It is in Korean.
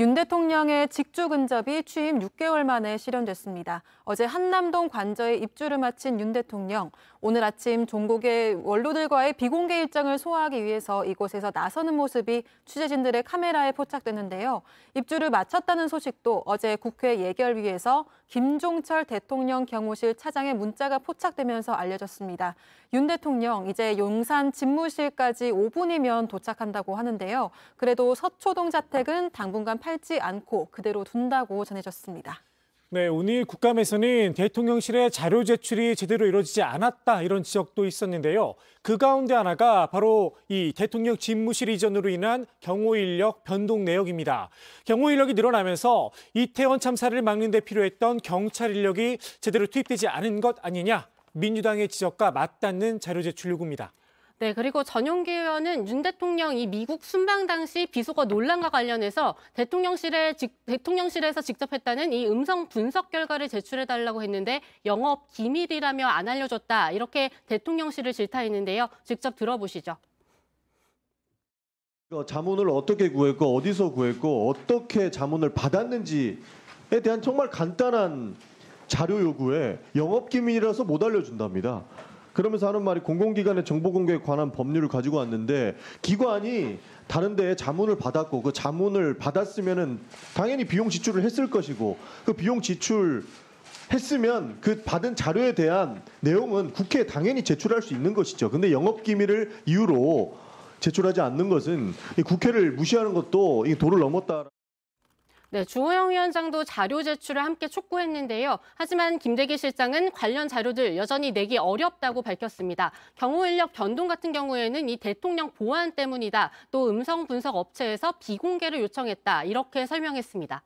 윤 대통령의 직주 근접이 취임 6개월 만에 실현됐습니다. 어제 한남동 관저에 입주를 마친 윤 대통령, 오늘 아침 종국의 원로들과의 비공개 일정을 소화하기 위해서 이곳에서 나서는 모습이 취재진들의 카메라에 포착됐는데요. 입주를 마쳤다는 소식도 어제 국회 예결위에서 김종철 대통령 경호실 차장의 문자가 포착되면서 알려졌습니다. 윤 대통령 이제 용산 집무실까지 5분이면 도착한다고 하는데요. 그래도 서초동 자택은 당분간 팔지 않고 그대로 둔다고 전해졌습니다. 네, 오늘 국감에서는 대통령실의 자료 제출이 제대로 이루어지지 않았다 이런 지적도 있었는데요. 그 가운데 하나가 바로 이 대통령 집무실 이전으로 인한 경호 인력 변동 내역입니다. 경호 인력이 늘어나면서 이태원 참사를 막는 데 필요했던 경찰 인력이 제대로 투입되지 않은 것 아니냐 민주당의 지적과 맞닿는 자료 제출 요구입니다. 네, 그리고 전용기 의원은 윤 대통령이 미국 순방 당시 비속어 논란과 관련해서 대통령실에 직, 대통령실에서 직접 했다는 이 음성 분석 결과를 제출해 달라고 했는데 영업 기밀이라며 안 알려줬다 이렇게 대통령실을 질타했는데요. 직접 들어보시죠. 그 자문을 어떻게 구했고 어디서 구했고 어떻게 자문을 받았는지에 대한 정말 간단한 자료 요구에 영업 기밀이라서 못 알려준답니다. 그러면서 하는 말이 공공기관의 정보 공개에 관한 법률을 가지고 왔는데 기관이 다른 데에 자문을 받았고 그 자문을 받았으면은 당연히 비용 지출을 했을 것이고 그 비용 지출 했으면 그 받은 자료에 대한 내용은 국회에 당연히 제출할 수 있는 것이죠. 근데 영업 기밀을 이유로 제출하지 않는 것은 국회를 무시하는 것도 이 도를 넘었다. 네, 주호영 위원장도 자료 제출을 함께 촉구했는데요. 하지만 김대기 실장은 관련 자료들 여전히 내기 어렵다고 밝혔습니다. 경호 인력 변동 같은 경우에는 이 대통령 보안 때문이다. 또 음성 분석 업체에서 비공개를 요청했다. 이렇게 설명했습니다.